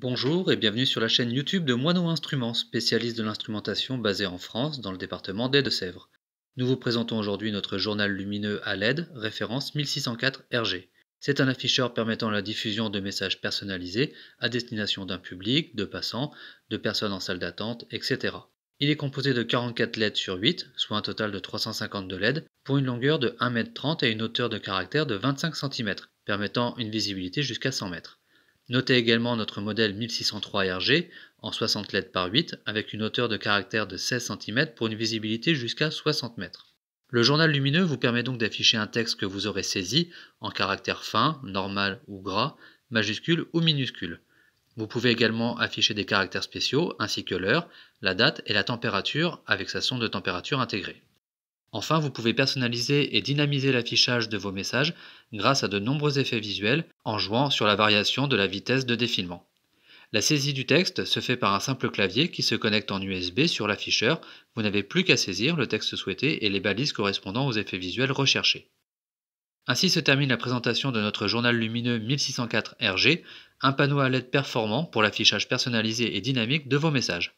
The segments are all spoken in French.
Bonjour et bienvenue sur la chaîne YouTube de Moineau Instruments, spécialiste de l'instrumentation basée en France dans le département des Deux-Sèvres. Nous vous présentons aujourd'hui notre journal lumineux à LED, référence 1604 RG. C'est un afficheur permettant la diffusion de messages personnalisés à destination d'un public, de passants, de personnes en salle d'attente, etc. Il est composé de 44 LED sur 8, soit un total de 352 LED, pour une longueur de 1m30 et une hauteur de caractère de 25 cm, permettant une visibilité jusqu'à 100 mètres. Notez également notre modèle 1603 RG en 60 lettres par 8 avec une hauteur de caractère de 16 cm pour une visibilité jusqu'à 60 mètres. Le journal lumineux vous permet donc d'afficher un texte que vous aurez saisi en caractère fin, normal ou gras, majuscule ou minuscule. Vous pouvez également afficher des caractères spéciaux ainsi que l'heure, la date et la température avec sa sonde de température intégrée. Enfin, vous pouvez personnaliser et dynamiser l'affichage de vos messages grâce à de nombreux effets visuels en jouant sur la variation de la vitesse de défilement. La saisie du texte se fait par un simple clavier qui se connecte en USB sur l'afficheur. Vous n'avez plus qu'à saisir le texte souhaité et les balises correspondant aux effets visuels recherchés. Ainsi se termine la présentation de notre journal lumineux 1604 RG, un panneau à LED performant pour l'affichage personnalisé et dynamique de vos messages.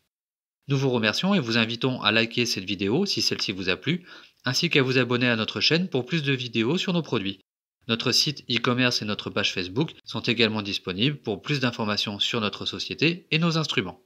Nous vous remercions et vous invitons à liker cette vidéo si celle-ci vous a plu, ainsi qu'à vous abonner à notre chaîne pour plus de vidéos sur nos produits. Notre site e-commerce et notre page Facebook sont également disponibles pour plus d'informations sur notre société et nos instruments.